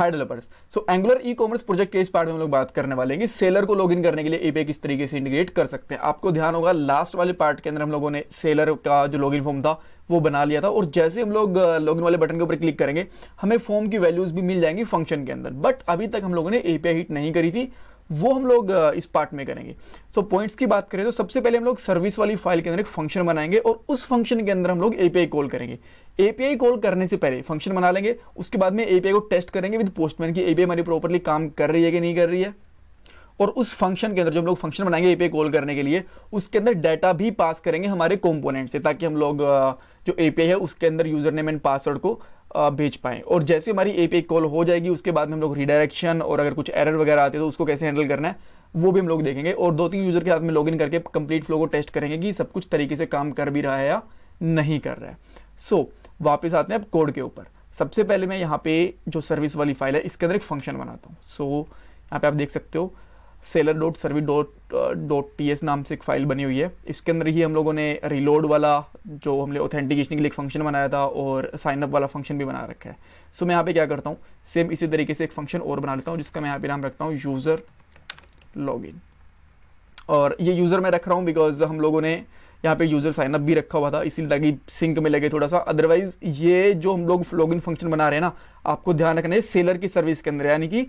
High developers so Angular e commerce project के इस part में हम लोग बात करने वाले हैं कि सेलर को लॉग इन करने के लिए एपीआई किस तरीके से इंटीग्रेट कर सकते हैं आपको ध्यान होगा लास्ट वाले पार्ट के अंदर हम लोगों ने सेलर का जो लॉग फॉर्म था वो बना लिया था और जैसे हम लोग लॉगिन uh, वाले बटन के ऊपर क्लिक करेंगे हमें फॉर्म की वैल्यूज भी मिल जाएंगी फंक्शन के अंदर बट अभी तक हम लोगों ने एपीआई हिट नहीं करी थी वो हम लोग इस पार्ट में करेंगे सो so, पॉइंट्स की बात करें तो सबसे पहले हम लोग सर्विस वाली फाइल के अंदर एक फंक्शन बनाएंगे और उस फंक्शन के अंदर हम लोग एपीआई कॉल करेंगे एपीआई कॉल करने से पहले फंक्शन बना लेंगे उसके बाद में एपीआई को टेस्ट करेंगे विद पोस्टमैन की एपीआई हमारी प्रॉपरली काम कर रही है कि नहीं कर रही है और उस फंक्शन के अंदर जो हम लोग फंक्शन बनाएंगे एपीआई कॉल करने के लिए उसके अंदर डाटा भी पास करेंगे हमारे कॉम्पोनेंट से ताकि हम लोग जो एपीआई है उसके अंदर यूजर नेम एंड पासवर्ड को भेज पाएं और जैसे हमारी ए कॉल हो जाएगी उसके बाद में हम लोग रिडायरेक्शन और अगर कुछ एरर वगैरह आते हैं तो उसको कैसे हैंडल करना है वो भी हम लोग देखेंगे और दो तीन यूज़र के साथ में लॉग करके कंप्लीट फ्लो को टेस्ट करेंगे कि सब कुछ तरीके से काम कर भी रहा है या नहीं कर रहा है सो so, वापस आते हैं अब कोड के ऊपर सबसे पहले मैं यहाँ पे जो सर्विस वाली फाइल है इसके अंदर एक फंक्शन बनाता हूँ सो so, यहाँ पे आप देख सकते हो seller dot service dot dot T S नाम से एक फाइल बनी हुई है इसके अंदर ही हम लोगों ने रिलोड वाला जो हमने ऑथेंटिकेशन के लिए फंक्शन बनाया था और साइन अप वाला फंक्शन भी बना रखा है सो मैं यहाँ पे क्या करता हूँ सेम इसी तरीके से एक फंक्शन और बना लेता हूँ जिसका मैं यहाँ पे नाम रखता हूँ यूज़र लॉगिन और ये यूज़र मैं रख रहा हूँ बिकॉज हम लोगों ने यहाँ पे यूज़र साइनअप भी रखा हुआ था इसीलिए ताकि सिंक में लगे थोड़ा सा अदरवाइज ये जो हम लोग लॉगिन फंक्शन बना रहे हैं ना आपको ध्यान रखना है सेलर की सर्विस के अंदर यानी कि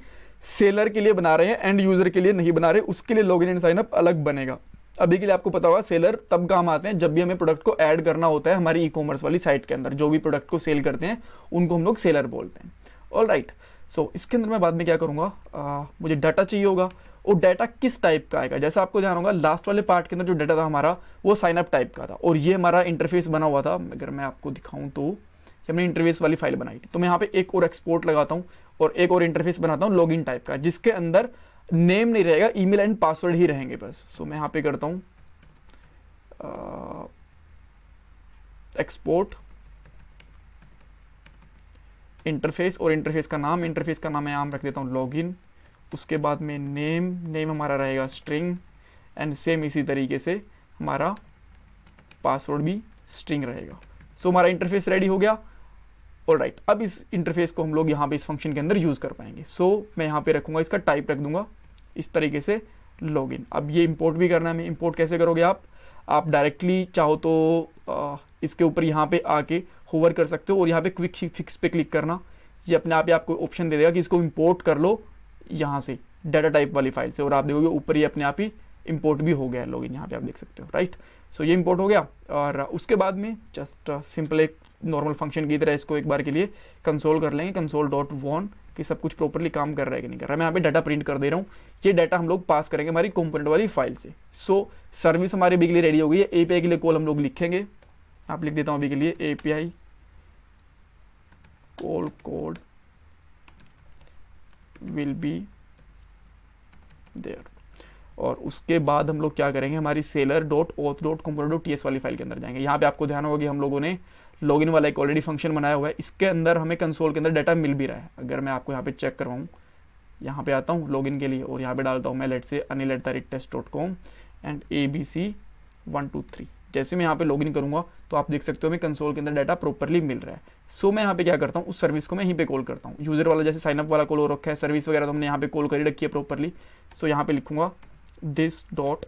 सेलर के लिए बना रहे हैं एंड यूज़र के लिए नहीं बना रहे उसके लिए इन एंड साइनअप अलग बनेगा अभी के लिए आपको पता होगा सेलर तब काम आते हैं जब भी हमें प्रोडक्ट को ऐड करना होता है हमारी ई कॉमर्स वाली साइट के अंदर जो भी प्रोडक्ट को सेल करते हैं उनको हम लोग सेलर बोलते हैं ऑल राइट सो इसके अंदर मैं बाद में क्या करूँगा मुझे डाटा चाहिए होगा और डाटा किस टाइप का आएगा जैसा आपको ध्यान होगा लास्ट वाले पार्ट के अंदर जो डाटा था हमारा वो साइनअप टाइप का था और ये हमारा इंटरफेस बना हुआ था अगर मैं आपको दिखाऊं तो हमने इंटरफेस वाली फाइल बनाई थी तो मैं यहाँ पे एक और एक्सपोर्ट लगाता हूँ और एक और इंटरफेस बनाता हूँ इन टाइप का जिसके अंदर नेम नहीं रहेगा ईमेल एंड पासवर्ड ही रहेंगे बस सो मैं यहाँ पे करता हूँ एक्सपोर्ट इंटरफेस और इंटरफेस का नाम इंटरफेस का नाम मैं आम रख देता हूँ लॉग उसके बाद में नेम नेम हमारा रहेगा स्ट्रिंग एंड सेम इसी तरीके से हमारा पासवर्ड भी स्ट्रिंग रहेगा सो so, हमारा इंटरफेस रेडी हो गया ऑल राइट अब इस इंटरफेस को हम लोग यहाँ पे इस फंक्शन के अंदर यूज़ कर पाएंगे सो so, मैं यहाँ पे रखूंगा इसका टाइप रख दूंगा इस तरीके से लॉग अब ये इंपोर्ट भी करना है इम्पोर्ट कैसे करोगे आप आप डायरेक्टली चाहो तो आ, इसके ऊपर यहाँ पे आके होवर कर सकते हो और यहाँ पे क्विक फिक्स पे क्लिक करना ये अपने आप ही आपको ऑप्शन दे देगा कि इसको इंपोर्ट कर लो यहाँ से डाटा टाइप वाली फाइल से और आप देखोगे ऊपर ही अपने आप ही इम्पोर्ट भी हो गया है लॉगिन यहाँ पे आप देख सकते हो राइट सो so, ये इम्पोर्ट हो गया और उसके बाद में जस्ट सिंपल एक नॉर्मल फंक्शन की तरह इसको एक बार के लिए कंसोल कर लेंगे कंसोल डॉट वॉन कि सब कुछ प्रॉपरली काम कर रहा है कि नहीं कर रहा है मैं यहाँ पे डाटा प्रिंट कर दे रहा हूँ ये डाटा हम लोग पास करेंगे हमारी कंपोनेंट वाली फाइल से सो सर्विस हमारे अभी के लिए रेडी हो गई है एपीआई के लिए कॉल हम लोग लिखेंगे आप लिख देता हूँ अभी के लिए API call code will be there और उसके बाद हम लोग क्या करेंगे हमारी seller dot auth dot component dot T वाली फाइल के अंदर जाएंगे यहाँ पे आपको ध्यान होगा कि हम लोगों ने लॉगिन वाला एक ऑलरेडी फंक्शन बनाया हुआ है इसके अंदर हमें कंसोल के अंदर डाटा मिल भी रहा है अगर मैं आपको यहाँ पे चेक करवाऊँ यहाँ पे आता हूँ लॉगिन के लिए और यहाँ पे डालता हूँ मैं let's say Anil at the rate test dot com and A B C one two three जैसे मैं यहाँ पे लॉगिन करूँगा तो आप देख सकते हो मैं कंसोल के अंदर डाटा प्रॉपरली मिल रहा है सो so, मैं यहाँ पे क्या करता हूँ उस सर्विस को मैं यहीं पे कॉल करता हूँ यूज़र वाला जैसे साइनअप वाला कॉल हो रखा है सर्विस वगैरह तो हमने यहाँ पे कॉल करी रखी है प्रॉपरली सो so, यहाँ पे लिखूंगा दिस डॉट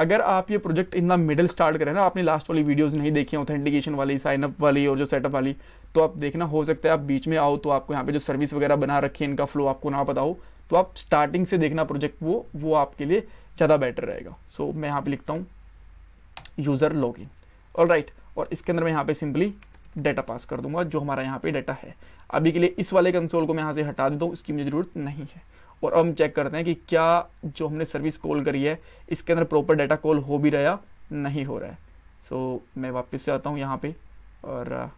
अगर आप ये project in the middle start करें ना आपने लास्ट वाली वीडियोस नहीं देखी ऑथेंटिकेशन वाली साइन अप वाली और जो सेटअप वाली तो आप देखना हो सकता है आप बीच में आओ तो आपको यहाँ पे जो सर्विस वगैरह बना रखी है इनका फ्लो आपको ना पता हो तो आप स्टार्टिंग से देखना प्रोजेक्ट वो वो आपके लिए ज़्यादा बेटर रहेगा सो so, मैं यहाँ पे लिखता हूँ यूज़र लॉग इन राइट और इसके अंदर मैं यहाँ पे सिंपली डाटा पास कर दूंगा जो हमारा यहाँ पे डाटा है अभी के लिए इस वाले कंसोल को मैं यहाँ से हटा देता हूँ इसकी मुझे ज़रूरत नहीं है और अब हम चेक करते हैं कि क्या जो हमने सर्विस कॉल करी है इसके अंदर प्रॉपर डाटा कॉल हो भी रहा नहीं हो रहा है सो so, मैं वापस से आता हूँ यहाँ पे और uh,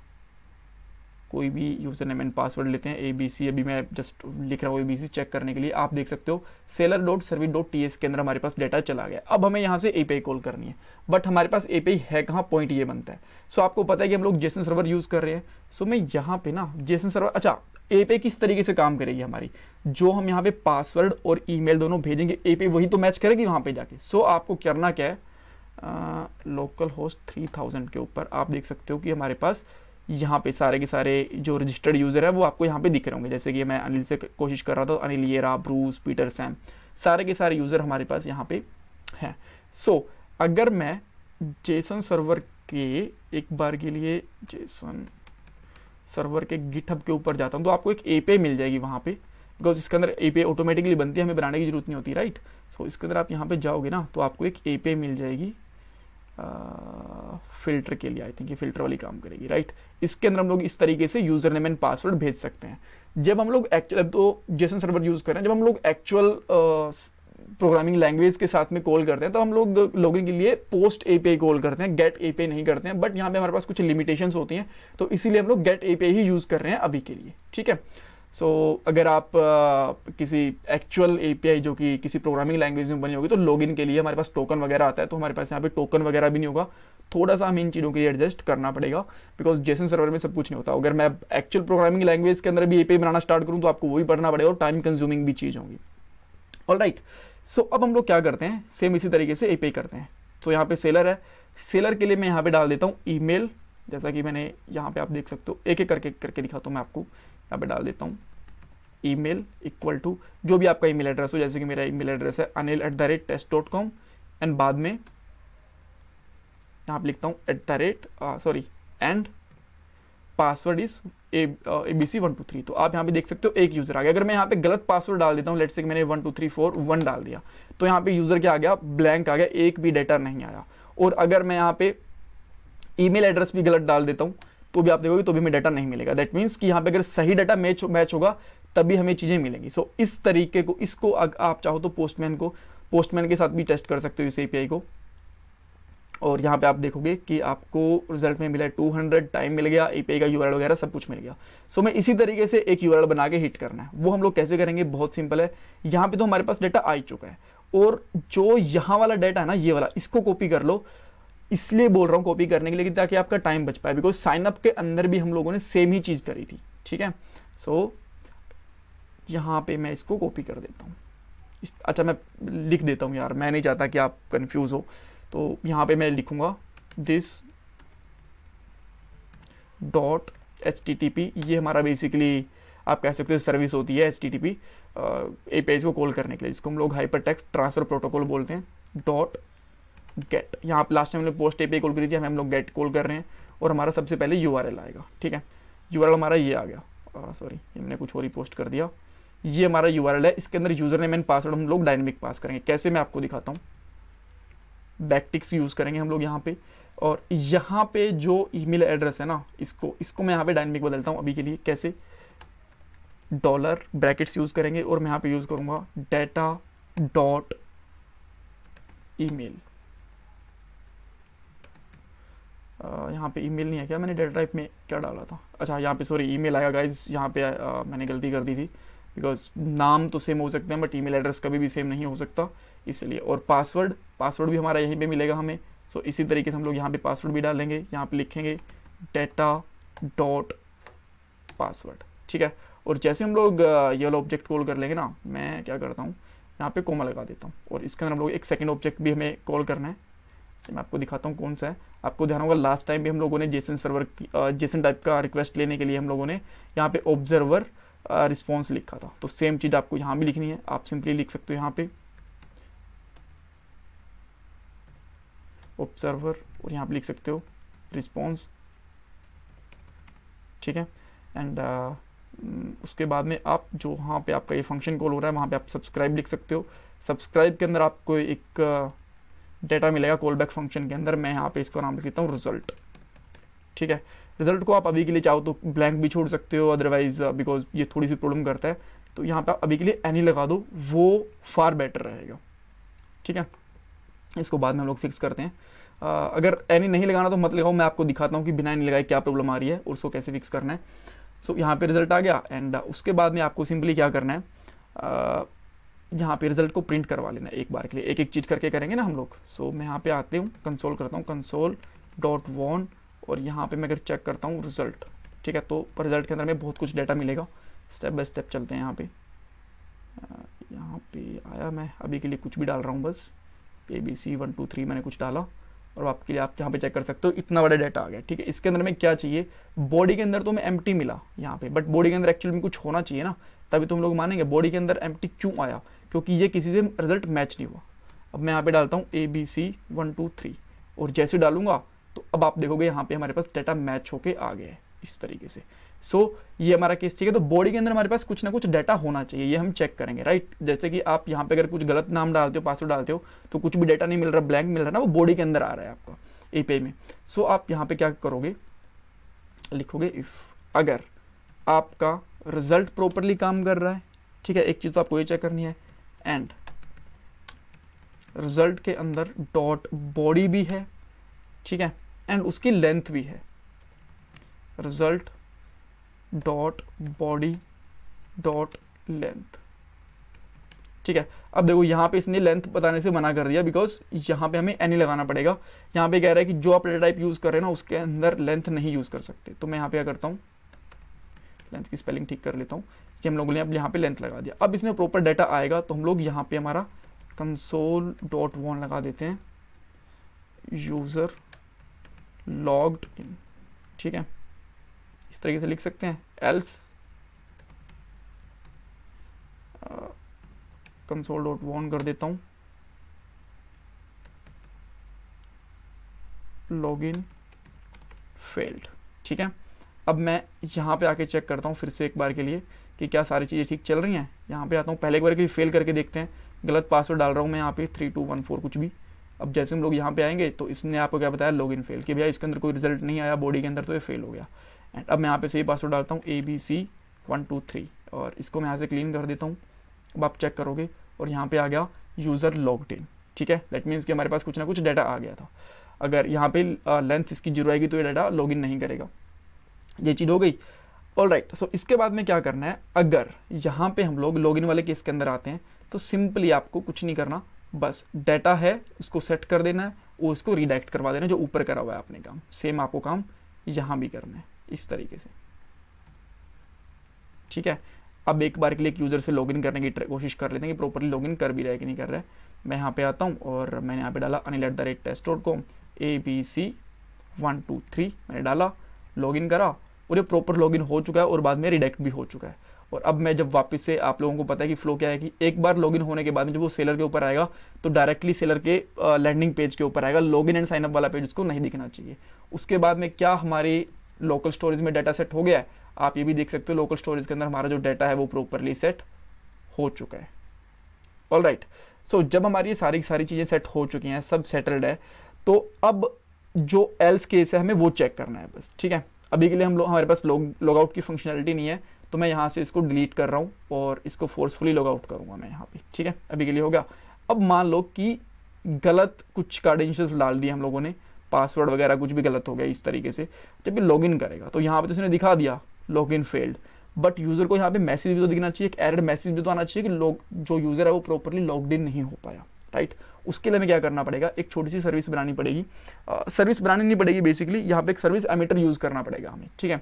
कोई भी यूज़र नेम एंड पासवर्ड लेते हैं ए बी सी अभी मैं जस्ट लिख रहा हूँ ए बी सी चेक करने के लिए आप देख सकते हो seller dot service dot T S के अंदर हमारे पास डाटा चला गया अब हमें यहाँ से ए पी कॉल करनी है बट हमारे पास ए पी है कहाँ पॉइंट ये बनता है सो so, आपको पता है कि हम लोग जेसन सर्वर यूज़ कर रहे हैं सो so, मैं यहाँ पे ना जेसन सर्वर अच्छा ए पे किस तरीके से काम करेगी हमारी जो हम यहाँ पे पासवर्ड और ईमेल दोनों भेजेंगे ए पे वही तो मैच करेगी वहाँ पे जाके सो so, आपको करना क्या है लोकल होस्ट थ्री थाउजेंड के ऊपर आप देख सकते हो कि हमारे पास यहाँ पे सारे के सारे जो रजिस्टर्ड यूज़र है वो आपको यहाँ पे दिख रहे होंगे जैसे कि मैं अनिल से कोशिश कर रहा था अनिल ये रा ब्रूस पीटर सैम सारे के सारे यूज़र हमारे पास यहाँ पे हैं सो so, अगर मैं जेसन सर्वर के एक बार के लिए जेसन सर्वर के गिटहब के ऊपर जाता हूँ तो आपको एक ए मिल जाएगी वहाँ पे बिकॉज इसके अंदर ए ऑटोमेटिकली बनती है हमें बनाने की जरूरत नहीं होती राइट सो so, इसके अंदर आप यहाँ पे जाओगे ना तो आपको एक ए मिल जाएगी फिल्टर के लिए आई थिंक ये फिल्टर वाली काम करेगी राइट इसके अंदर हम लोग इस तरीके से यूजर नेम एंड पासवर्ड भेज सकते हैं जब हम लोग एक्चुअल तो जेसन सर्वर यूज़ कर रहे हैं जब हम लोग एक्चुअल प्रोग्रामिंग लैंग्वेज के साथ में कॉल करते हैं तो हम लोग लॉगिन के लिए पोस्ट ए पी कॉल करते हैं गेट ए नहीं करते हैं बट यहाँ पे हमारे पास कुछ लिमिटेशंस होती हैं तो इसीलिए हम लोग गेट ए ही यूज़ कर रहे हैं अभी के लिए ठीक है सो so, अगर आप आ, किसी एक्चुअल ए जो कि किसी प्रोग्रामिंग लैंग्वेज में बनी होगी तो लॉगिन के लिए हमारे पास टोकन वगैरह आता है तो हमारे पास यहाँ पे टोकन वगैरह भी नहीं होगा थोड़ा सा हमें इन चीज़ों के लिए एडजस्ट करना पड़ेगा बिकॉज जेसन सर्वर में सब कुछ नहीं होता अगर मैं एक्चुअल प्रोग्रामिंग लैंग्वेज के अंदर भी ए बनाना स्टार्ट करूँ तो आपको वही पढ़ना पड़ेगा और टाइम कंज्यूमिंग भी चीज़ होंगी ऑल राइट right. सो अब हम लोग क्या करते हैं सेम इसी तरीके से ए करते हैं तो यहाँ पे सेलर है सेलर के लिए मैं यहाँ पे डाल देता हूँ ईमेल जैसा कि मैंने यहाँ पे आप देख सकते हो एक एक करके करके दिखाता तो हूँ मैं आपको यहाँ पे डाल देता हूँ ईमेल इक्वल टू जो भी आपका ईमेल एड्रेस हो जैसे कि मेरा ईमेल एड्रेस है Anil at the rate test dot com and बाद में यहाँ पर लिखता हूँ at the rate sorry and password is A B C one two three तो आप यहाँ पे देख सकते हो एक यूजर आ गया अगर मैं यहाँ पे गलत पासवर्ड डाल देता हूँ लेट से मैंने one two three four one डाल दिया तो यहाँ पे यूजर क्या आ गया ब्लैंक आ गया एक भी डेटा नहीं आया और अगर मैं यहाँ पे ईमेल एड्रेस भी गलत डाल देता हूँ तो भी आप देखोगे तो भी हमें डाटा नहीं मिलेगा दैट मीन्स कि यहाँ पे अगर सही डाटा मैच मैच होगा तभी हमें चीज़ें मिलेंगी सो so, इस तरीके को इसको आप चाहो तो पोस्टमैन को पोस्टमैन के साथ भी टेस्ट कर सकते हो इस ए को और यहाँ पे आप देखोगे कि आपको रिजल्ट में मिला 200 टाइम मिल गया ए का यू वगैरह सब कुछ मिल गया सो मैं इसी तरीके से एक यू बना के हिट करना है वो हम लोग कैसे करेंगे बहुत सिंपल है यहाँ पे तो हमारे पास डेटा आ ही चुका है और जो यहाँ वाला डेटा है ना ये वाला इसको कॉपी कर लो इसलिए बोल रहा हूँ कॉपी करने के लिए ताकि आपका टाइम बच पाए बिकॉज साइनअप के अंदर भी हम लोगों ने सेम ही चीज़ करी थी ठीक है सो so, यहाँ पे मैं इसको कॉपी कर देता हूँ अच्छा मैं लिख देता हूँ यार मैं नहीं चाहता कि आप कन्फ्यूज़ हो तो यहाँ पे मैं लिखूँगा दिस डॉट एच ये हमारा बेसिकली आप कह सकते हो सर्विस होती है H T T P a page को कॉल करने के लिए जिसको हम लोग हाइपर टेक्स ट्रांसफर प्रोटोकॉल बोलते हैं डॉट गेट यहाँ पर लास्ट टाइम हमने पोस्ट ए पे कॉल करी थी हमें हम लोग गेट कॉल कर रहे हैं और हमारा सबसे पहले यू आएगा ठीक है यू हमारा ये आ गया सॉरी हमने कुछ और ही पोस्ट कर दिया ये हमारा यू है इसके अंदर यूजर नेम एंड पासवर्ड हम लोग डायनेमिक पास करेंगे कैसे मैं आपको दिखाता हूँ बैकटिक्स यूज़ करेंगे हम लोग यहाँ पे और यहाँ पे जो ईमेल एड्रेस है ना इसको इसको मैं यहाँ पे डायनेमिक बदलता हूँ अभी के लिए कैसे डॉलर ब्रैकेट्स यूज़ करेंगे और मैं यहाँ पे यूज़ करूंगा डेटा डॉट ईमेल यहाँ पे ईमेल नहीं है क्या मैंने डेटा टाइप में क्या डाला था अच्छा यहाँ पे सॉरी ईमेल आएगा गाइज यहाँ पे आ, मैंने गलती कर दी थी बिकॉज नाम तो सेम हो सकते हैं बट ईमेल एड्रेस कभी भी सेम नहीं हो सकता इसलिए और पासवर्ड पासवर्ड भी हमारा यहीं पे मिलेगा हमें सो so, इसी तरीके से हम लोग यहाँ पे पासवर्ड भी डालेंगे यहाँ पे लिखेंगे डेटा डॉट पासवर्ड ठीक है और जैसे हम लोग ये वाला ऑब्जेक्ट कॉल कर लेंगे ना मैं क्या करता हूँ यहाँ पे कोमा लगा देता हूँ और इसके अंदर हम लोग एक सेकेंड ऑब्जेक्ट भी हमें कॉल करना है तो मैं आपको दिखाता हूँ कौन सा है आपको ध्यान होगा लास्ट टाइम भी हम लोगों ने जेसन सर्वर जेसन टाइप का रिक्वेस्ट लेने के लिए हम लोगों ने यहाँ पे ऑब्जर्वर रिस्पॉन्स लिखा था तो सेम चीज़ आपको यहां भी लिखनी है आप सिंपली लिख सकते हो यहां पे ऑब्जर्वर और यहां पे लिख सकते हो रिस्पॉन्स ठीक है एंड uh, उसके बाद में आप जो वहां पे आपका ये फंक्शन कॉल हो रहा है वहां पे आप सब्सक्राइब लिख सकते हो सब्सक्राइब के अंदर आपको एक डेटा uh, मिलेगा कॉल बैक फंक्शन के अंदर मैं यहाँ पे इसका नाम लिख देता हूँ रिजल्ट ठीक है रिजल्ट को आप अभी के लिए चाहो तो ब्लैंक भी छोड़ सकते हो अदरवाइज बिकॉज uh, ये थोड़ी सी प्रॉब्लम करता है तो यहाँ पर आप अभी के लिए एनी लगा दो वो फार बेटर रहेगा ठीक है इसको बाद में हम लोग फिक्स करते हैं आ, uh, अगर एनी नहीं लगाना तो मत लगाओ मैं आपको दिखाता हूँ कि बिना एनी लगाए क्या प्रॉब्लम आ रही है और उसको कैसे फिक्स करना है सो so, यहाँ पे रिजल्ट आ गया एंड uh, उसके बाद में आपको सिंपली क्या करना है यहाँ पे रिजल्ट को प्रिंट करवा लेना है एक बार के लिए एक एक चीज करके करेंगे ना हम लोग सो so, मैं यहाँ पे आते हूँ कंसोल करता हूँ कंसोल डॉट वॉन्ट और यहाँ पे मैं अगर चेक करता हूँ रिजल्ट ठीक है तो रिजल्ट के अंदर में बहुत कुछ डाटा मिलेगा स्टेप बाय स्टेप चलते हैं यहाँ पे यहाँ पे आया मैं अभी के लिए कुछ भी डाल रहा हूँ बस A B C one two three मैंने कुछ डाला और आपके लिए आप यहाँ पे चेक कर सकते हो इतना बड़ा डाटा आ गया ठीक है इसके अंदर में क्या चाहिए बॉडी के अंदर तो हमें एम मिला यहाँ पे बट बॉडी के अंदर एक्चुअली में कुछ होना चाहिए ना तभी तुम तो लोग मानेंगे बॉडी के अंदर एम क्यों आया क्योंकि ये किसी से रिजल्ट मैच नहीं हुआ अब मैं यहाँ पे डालता हूँ A B C one two three और जैसे डालूंगा अब आप देखोगे यहाँ पे हमारे पास डाटा मैच होके आ गया है इस तरीके से सो so, ये हमारा केस ठीक है तो बॉडी के अंदर हमारे पास कुछ ना कुछ डाटा होना चाहिए ये हम चेक करेंगे राइट जैसे कि आप यहाँ पे अगर कुछ गलत नाम डालते हो पासवर्ड डालते हो तो कुछ भी डाटा नहीं मिल रहा ब्लैंक मिल रहा ना वो बॉडी के अंदर आ रहा है आपका ए में सो so, आप यहाँ पे क्या करोगे लिखोगे इफ अगर आपका रिजल्ट प्रॉपरली काम कर रहा है ठीक है एक चीज़ तो आपको ये चेक करनी है एंड रिजल्ट के अंदर डॉट बॉडी भी है ठीक है एंड उसकी लेंथ भी है result dot body dot length ठीक है अब देखो यहां पे इसने लेंथ बताने से मना कर दिया बिकॉज यहां पे हमें एनी लगाना पड़ेगा यहां पे कह रहा है कि जो आप डेटा टाइप यूज़ कर रहे हैं ना उसके अंदर लेंथ नहीं यूज़ कर सकते तो मैं यहां पे क्या करता हूँ लेंथ की स्पेलिंग ठीक कर लेता हूँ कि हम लोगों ने अब यहाँ पे लेंथ लगा दिया अब इसमें प्रॉपर डाटा आएगा तो हम लोग यहाँ पे हमारा कंसोल डॉट वन लगा देते हैं यूज़र लॉग्ड इन ठीक है इस तरीके से लिख सकते हैं एल्स कंसोल डॉट वॉन कर देता हूं लॉग इन फेल्ड ठीक है अब मैं यहां पे आके चेक करता हूं फिर से एक बार के लिए कि क्या सारी चीज़ें ठीक चल रही हैं यहां पे आता हूं पहले एक बार के लिए फेल करके देखते हैं गलत पासवर्ड डाल रहा हूं मैं यहाँ पे थ्री टू वन फोर कुछ भी अब जैसे हम लोग यहाँ पे आएंगे तो इसने आपको क्या बताया लॉग इन फेल कि भैया इसके अंदर कोई रिजल्ट नहीं आया बॉडी के अंदर तो ये फेल हो गया एंड अब मैं यहाँ पे सही पासवर्ड डालता हूँ A B C one two three और इसको मैं यहाँ से क्लीन कर देता हूँ अब आप चेक करोगे और यहाँ पे आ गया यूज़र लॉगड इन ठीक है दैट मीन्स कि हमारे पास कुछ ना कुछ डाटा आ गया था अगर यहाँ पे लेंथ इसकी जीरो आएगी तो ये डाटा लॉग इन नहीं करेगा ये चीज़ हो गई ऑल राइट सो इसके बाद में क्या करना है अगर यहाँ पे हम लोग लॉगिन वाले केस के अंदर आते हैं तो सिंपली आपको कुछ नहीं करना बस डेटा है उसको सेट कर देना है और उसको रिडायरेक्ट करवा देना जो ऊपर करा हुआ है आपने काम सेम आपको काम यहाँ भी करना है इस तरीके से ठीक है अब एक बार के लिए एक यूज़र से लॉगिन करने की कोशिश कर लेते हैं कि प्रॉपरली लॉगिन कर भी रहा है कि नहीं कर रहा है मैं यहाँ पे आता हूँ और मैंने यहाँ पे डाला Anil at the rate test dot com A B C one two three मैंने डाला लॉगिन करा और ये प्रॉपर लॉगिन हो चुका है और बाद में रिडेक्ट भी हो चुका है और अब मैं जब वापस से आप लोगों को पता है कि फ्लो क्या है कि एक बार लॉगिन होने के बाद में जब वो सेलर के ऊपर आएगा तो डायरेक्टली सेलर के लैंडिंग पेज के ऊपर आएगा लॉगिन एंड साइनअप वाला पेज उसको नहीं दिखना चाहिए उसके बाद में क्या हमारे लोकल स्टोरेज में डाटा सेट हो गया है आप ये भी देख सकते हो लोकल स्टोरेज के अंदर हमारा जो डाटा है वो प्रॉपरली सेट हो चुका है ऑल राइट सो जब हमारी सारी सारी चीज़ें सेट हो चुकी हैं सब सेटल्ड है तो अब जो एल्स केस है हमें वो चेक करना है बस ठीक है अभी के लिए हम लोग हमारे पास लॉग लॉग आउट की फंक्शनैलिटी नहीं है तो मैं यहाँ से इसको डिलीट कर रहा हूँ और इसको फोर्सफुली लॉग आउट करूँगा मैं यहाँ पे ठीक है अभी के लिए होगा अब मान लो कि गलत कुछ कार्डेंशियल्स डाल दिए हम लोगों ने पासवर्ड वगैरह कुछ भी गलत हो गया इस तरीके से जब ये इन करेगा तो यहाँ पर तो इसने दिखा दिया इन फेल्ड बट यूज़र को यहाँ पे मैसेज भी तो दिखना चाहिए एक एरर मैसेज भी तो आना चाहिए कि लोग जो यूज़र है वो प्रॉपरली लॉगड इन नहीं हो पाया राइट उसके लिए हमें क्या करना पड़ेगा एक छोटी सी सर्विस बनानी पड़ेगी सर्विस बनानी नहीं पड़ेगी बेसिकली यहाँ पे एक सर्विस एमिटर यूज़ करना पड़ेगा हमें ठीक है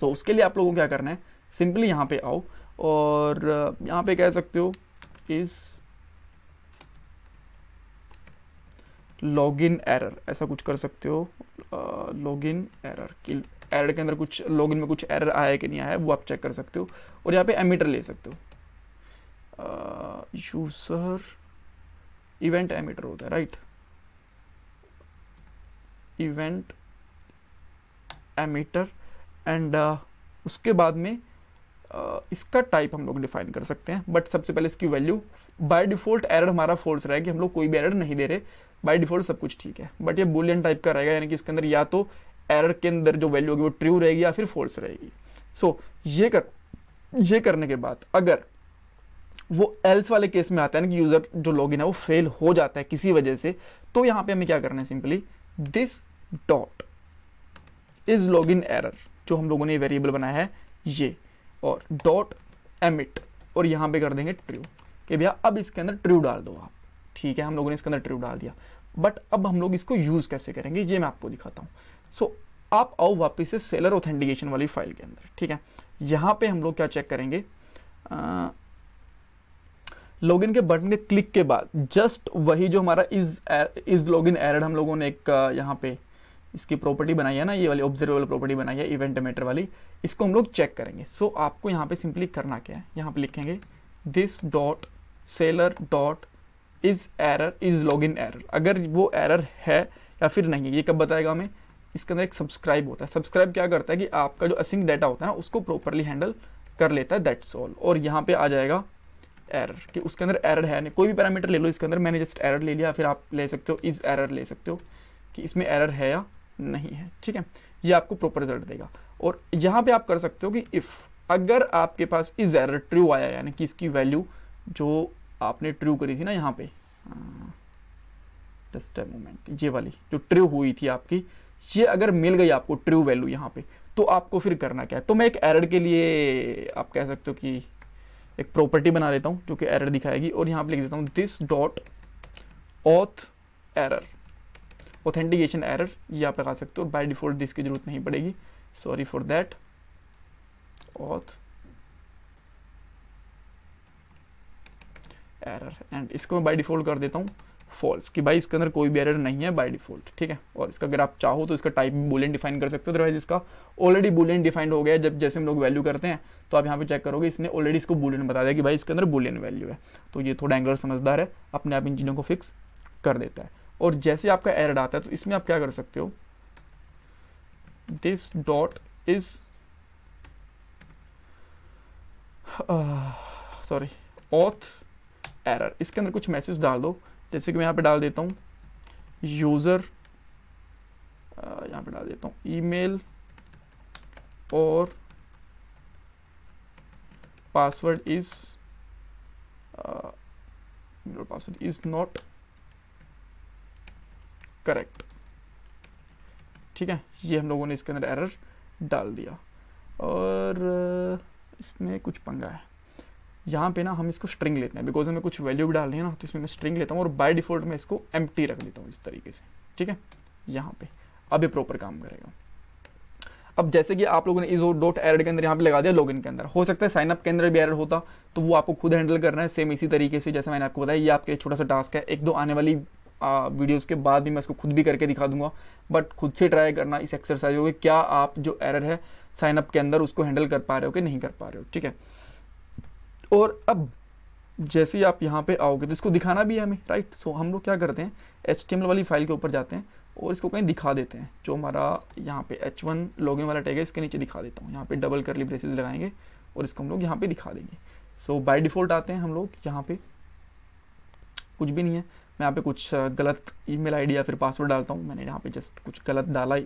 so, तो उसके लिए आप लोगों को क्या करना है सिंपली यहाँ पे आओ और यहाँ पे कह सकते हो इस लॉग इन एरर ऐसा कुछ कर सकते हो लॉग इन एरर कि एरर के अंदर कुछ लॉग इन में कुछ एरर आया कि नहीं आया वो आप चेक कर सकते हो और यहाँ पे एमीटर ले सकते हो यूसर इवेंट एमीटर होता है right event emitter and uh, उसके बाद में uh, इसका टाइप हम लोग डिफाइन कर सकते हैं बट सबसे पहले इसकी वैल्यू बाय डिफ़ॉल्ट एरर हमारा फोर्स रहेगा कि हम लोग कोई भी एरर नहीं दे रहे बाय डिफ़ॉल्ट सब कुछ ठीक है बट ये बुलियन टाइप का रहेगा यानी कि इसके अंदर या तो एरर के अंदर जो वैल्यू होगी वो ट्रू रहेगी या फिर फोर्स रहेगी सो so, ये कर ये करने के बाद अगर वो एल्स वाले केस में आता है ना कि यूज़र जो लॉग है वो फेल हो जाता है किसी वजह से तो यहाँ पे हमें क्या करना है simply this dot is login error जो हम लोगों ने वेरिएबल बनाया है ये और डॉट एमिट और यहाँ पे कर देंगे ट्रू कि भैया अब इसके अंदर ट्रू डाल दो आप ठीक है हम लोगों ने इसके अंदर ट्रू डाल दिया बट अब हम लोग इसको यूज़ कैसे करेंगे ये मैं आपको दिखाता हूँ सो so, आप आओ वापस से सेलर ऑथेंटिकेशन वाली फाइल के अंदर ठीक है यहाँ पे हम लोग क्या चेक करेंगे लॉगिन के बटन के क्लिक के बाद जस्ट वही जो हमारा इज इज लॉगिन एरर हम लोगों ने एक यहाँ पे इसकी प्रॉपर्टी बनाई है ना ये वाली ऑब्जर्वेबल प्रॉपर्टी बनाई है इवेंट मैटर वाली इसको हम लोग चेक करेंगे सो so, आपको यहाँ पे सिंपली करना क्या है यहाँ पे लिखेंगे this dot seller dot is error is log in error अगर वो एरर है या फिर नहीं ये कब बताएगा हमें इसके अंदर एक सब्सक्राइब होता है सब्सक्राइब क्या करता है कि आपका जो असिंग डाटा होता है ना उसको प्रॉपरली हैंडल कर लेता है दैट्स ऑल और यहाँ पे आ जाएगा एरर कि उसके अंदर एरर है नहीं कोई भी पैरामीटर ले लो इसके अंदर मैंने जस्ट एरर ले लिया फिर आप ले सकते हो इज एरर ले सकते हो कि इसमें एरर है या नहीं है ठीक है ये आपको प्रॉपर रिजल्ट देगा और यहाँ पे आप कर सकते हो कि इफ़ अगर आपके पास इज एर ट्रू आया यानी कि इसकी वैल्यू जो आपने ट्रू करी थी ना यहाँ पे जस्ट अ मोमेंट ये वाली जो ट्रू हुई थी आपकी ये अगर मिल गई आपको ट्रू वैल्यू यहाँ पे तो आपको फिर करना क्या है तो मैं एक एरर के लिए आप कह सकते हो कि एक प्रॉपर्टी बना लेता हूँ जो कि एरर दिखाएगी और यहाँ पे लिख देता हूँ this dot auth error authentication error ये आप लगा सकते हो बाय डिफ़ॉल्ट इसकी ज़रूरत नहीं पड़ेगी sorry for that auth error and इसको मैं बाय डिफ़ॉल्ट कर देता हूँ फॉल्स कि भाई इसके अंदर कोई भी एरर नहीं है बाय डिफ़ॉल्ट ठीक है और इसका अगर आप चाहो तो इसका टाइप बुलियन डिफाइन कर सकते हो अदरवाइज इसका ऑलरेडी बुलियन डिफाइंड हो गया है जब जैसे हम लोग वैल्यू करते हैं तो आप यहाँ पे चेक करोगे इसने ऑलरेडी इसको बुलियन बता दिया कि भाई इसके अंदर बुलियन वैल्यू है तो ये थोड़ा एंगलर समझदार है अपने आप इन चीज़ों को फिक्स कर देता है और जैसे आपका एरर आता है तो इसमें आप क्या कर सकते हो this dot is sorry auth error इसके अंदर कुछ मैसेज डाल दो जैसे कि मैं यहां पे डाल देता हूं यूज़र यहां पे डाल देता हूं ईमेल और password is password is not correct ठीक है ये हम लोगों ने इसके अंदर एरर डाल दिया और इसमें कुछ पंगा है यहाँ पे ना हम इसको स्ट्रिंग लेते हैं बिकॉज हमें कुछ वैल्यू भी डालनी है ना तो इसमें मैं स्ट्रिंग लेता हूँ और बाय डिफ़ॉल्ट मैं इसको एम रख देता हूँ इस तरीके से ठीक है यहाँ पे अब ये प्रॉपर काम करेगा अब जैसे कि आप लोगों ने इजो डॉट एरर के अंदर यहाँ पे लगा दिया लॉगिन के अंदर हो सकता है साइनअप के अंदर भी एरर होता तो वो आपको खुद हैंडल करना है सेम इसी तरीके से जैसे मैंने आपको बताया ये आपके छोटा सा टास्क है एक दो आने वाली वीडियोस के बाद भी मैं इसको खुद भी करके दिखा दूंगा बट खुद से ट्राई करना इस एक्सरसाइज हो क्या आप जो एरर है साइनअप के अंदर उसको हैंडल कर पा रहे हो कि नहीं कर पा रहे हो ठीक है और अब जैसे ही आप यहाँ पे आओगे तो इसको दिखाना भी है हमें राइट सो हम लोग क्या करते हैं एच वाली फाइल के ऊपर जाते हैं और इसको कहीं दिखा देते हैं जो हमारा यहाँ पे एच वन लॉगिन वाला टैग है इसके नीचे दिखा देता हूँ यहाँ पे डबल करली ब्रेसेस लगाएंगे और इसको हम लोग यहाँ पे दिखा देंगे सो बाय डिफ़ॉल्ट आते हैं हम लोग यहाँ पे कुछ भी नहीं है मैं यहाँ पे कुछ गलत ईमेल आईडी या फिर पासवर्ड डालता हूँ मैंने यहाँ पे जस्ट कुछ गलत डाला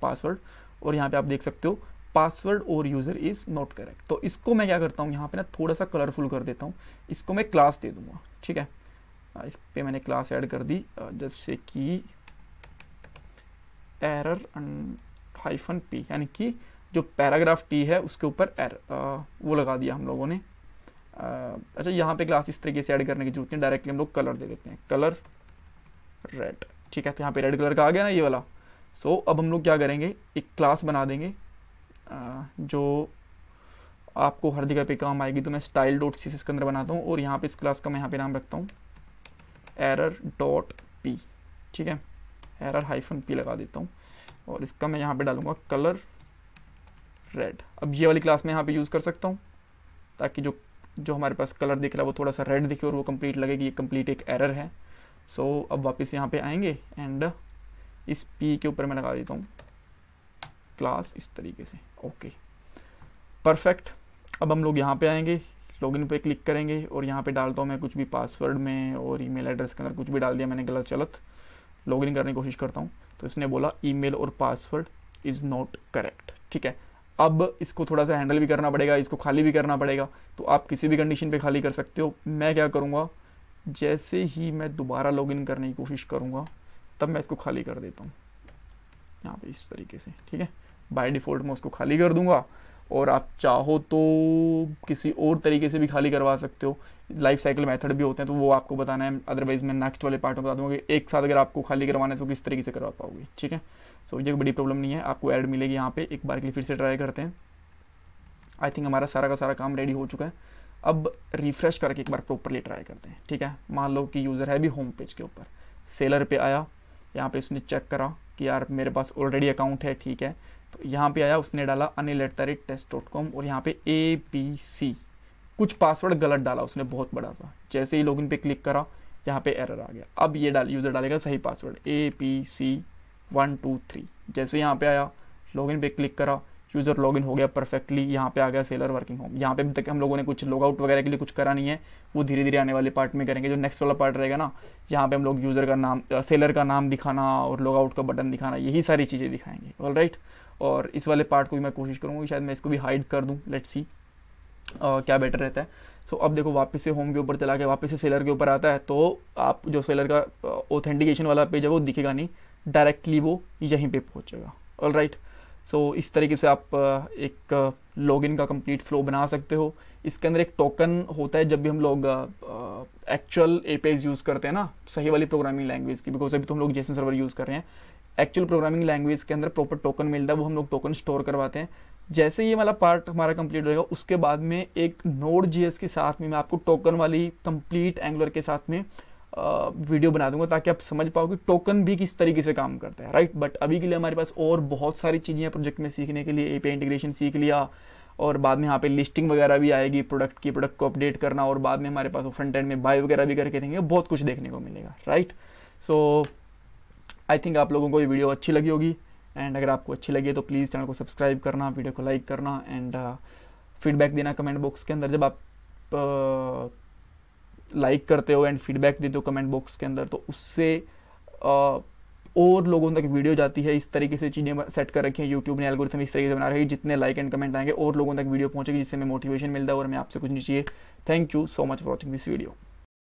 पासवर्ड और यहाँ पे आप देख सकते हो पासवर्ड और यूज़र इज़ नॉट करेक्ट तो इसको मैं क्या करता हूँ यहाँ पे ना थोड़ा सा कलरफुल कर देता हूँ इसको मैं क्लास दे दूँगा ठीक है इस पर मैंने क्लास ऐड कर दी जैसे कि एरर हाइफन पी यानी कि जो पैराग्राफ टी है उसके ऊपर एर वो लगा दिया हम लोगों ने अच्छा यहाँ पे ग्लास इस तरीके से ऐड करने की जरूरत नहीं डायरेक्टली हम लोग कलर दे देते हैं कलर रेड ठीक है तो यहाँ पे रेड कलर का आ गया ना ये वाला सो so, अब हम लोग क्या करेंगे एक क्लास बना देंगे जो आपको हर जगह पे काम आएगी तो मैं स्टाइल डॉट सी के अंदर बनाता हूँ और यहाँ पे इस क्लास का मैं यहाँ पे नाम रखता हूँ एरर डॉट पी ठीक है एरर हाइफन पी लगा देता हूँ और इसका मैं यहाँ पे डालूँगा कलर रेड अब ये वाली क्लास मैं यहाँ पे यूज़ कर सकता हूँ ताकि जो जो हमारे पास कलर दिख रहा है वो थोड़ा सा रेड दिखे और वो कंप्लीट लगेगी ये कंप्लीट एक एरर है सो so, अब वापस यहाँ पे आएंगे एंड इस पी के ऊपर मैं लगा देता हूँ क्लास इस तरीके से ओके परफेक्ट अब हम लोग यहाँ पे आएंगे लॉगिन पे क्लिक करेंगे और यहाँ पे डालता हूँ मैं कुछ भी पासवर्ड में और ईमेल एड्रेस के अंदर कुछ भी डाल दिया मैंने गलत चलत लॉगिन करने की कोशिश करता हूँ तो इसने बोला ईमेल और पासवर्ड इज़ नॉट करेक्ट ठीक है अब इसको थोड़ा सा हैंडल भी करना पड़ेगा इसको खाली भी करना पड़ेगा तो आप किसी भी कंडीशन पे खाली कर सकते हो मैं क्या करूँगा जैसे ही मैं दोबारा लॉगिन करने की कोशिश करूँगा तब मैं इसको खाली कर देता हूँ यहाँ पे इस तरीके से ठीक है बाय डिफ़ॉल्ट मैं उसको खाली कर दूंगा और आप चाहो तो किसी और तरीके से भी खाली करवा सकते हो लाइफ साइकिल मेथड भी होते हैं तो वो आपको बताना है अदरवाइज़ मैं नेक्स्ट वाले पार्ट में बता दूंगा कि एक साथ अगर आपको खाली करवाना है तो किस तरीके से करवा पाओगे ठीक है सो so, ये बड़ी प्रॉब्लम नहीं है आपको ऐड मिलेगी यहाँ पे एक बार के लिए फिर से ट्राई करते हैं आई थिंक हमारा सारा का सारा काम रेडी हो चुका है अब रिफ्रेश करके एक बार प्रॉपरली ट्राई करते हैं ठीक है मान लो कि यूज़र है भी होम पेज के ऊपर सेलर पे आया यहाँ पे उसने चेक करा कि यार मेरे पास ऑलरेडी अकाउंट है ठीक है तो यहाँ पे आया उसने डाला Anil at the rate test dot com और यहाँ पे ए बी सी कुछ पासवर्ड गलत डाला उसने बहुत बड़ा सा जैसे ही लॉगिन पे क्लिक करा यहाँ पे एरर आ गया अब ये डाल यूज़र डालेगा सही password A P C one two three जैसे यहाँ पे आया लॉगिन पे क्लिक करा यूज़र लॉगिन हो गया परफेक्टली यहाँ पे आ गया सेलर वर्किंग होम यहाँ पे अभी तक हम लोगों ने कुछ लॉगआउट वगैरह के लिए कुछ करा नहीं है वो धीरे धीरे आने वाले पार्ट में करेंगे जो नेक्स्ट वाला पार्ट रहेगा ना यहाँ पे हम लोग यूज़र का नाम सेलर का नाम दिखाना और लॉगआउट का बटन दिखाना यही सारी चीज़ें दिखाएंगे ऑल right? और इस वाले पार्ट को भी मैं कोशिश करूँगा शायद मैं इसको भी हाइड कर दूँ लेट सी क्या बेटर रहता है सो so, अब देखो वापस से होम के ऊपर चला के वापस से सेलर के ऊपर आता है तो आप जो सेलर का ऑथेंटिकेशन वाला पेज है वो दिखेगा नहीं डायरेक्टली वो यहीं पे पहुंचेगा ऑल राइट सो इस तरीके से आप uh, एक लॉगिन uh, का कंप्लीट फ्लो बना सकते हो इसके अंदर एक टोकन होता है जब भी हम लोग एक्चुअल ए यूज़ करते हैं ना सही वाली प्रोग्रामिंग लैंग्वेज की बिकॉज अभी तो हम लोग जैसे सर्वर यूज़ कर रहे हैं एक्चुअल प्रोग्रामिंग लैंग्वेज के अंदर प्रॉपर टोकन मिलता है वो हम लोग टोकन स्टोर करवाते हैं जैसे ये वाला पार्ट हमारा कंप्लीट होगा उसके बाद में एक नोड जी के साथ में मैं आपको टोकन वाली कंप्लीट एंगुलर के साथ में वीडियो बना दूंगा ताकि आप समझ पाओ कि टोकन भी किस तरीके से काम करता है राइट बट अभी के लिए हमारे पास और बहुत सारी चीज़ें हैं प्रोजेक्ट में सीखने के लिए ए इंटीग्रेशन सीख लिया और बाद में यहाँ पे लिस्टिंग वगैरह भी आएगी प्रोडक्ट की प्रोडक्ट को अपडेट करना और बाद में हमारे पास फ्रंट एंड में बाय वगैरह भी करके देंगे बहुत कुछ देखने को मिलेगा राइट सो आई थिंक आप लोगों को ये वीडियो अच्छी लगी होगी एंड अगर आपको अच्छी लगी तो प्लीज़ चैनल को सब्सक्राइब करना वीडियो को लाइक करना एंड फीडबैक uh, देना कमेंट बॉक्स के अंदर जब आप uh, लाइक करते हो एंड फीडबैक देते हो कमेंट बॉक्स के अंदर तो उससे और लोगों तक वीडियो जाती है इस तरीके से चीज़ें सेट कर रखी है यूट्यूब ने एल्गोरिथम इस तरीके से बना रखी है जितने लाइक एंड कमेंट आएंगे और लोगों तक वीडियो पहुंचेगी जिससे हमें मोटिवेशन मिलता है और मैं आपसे कुछ नहीं चाहिए thank you so much for watching this video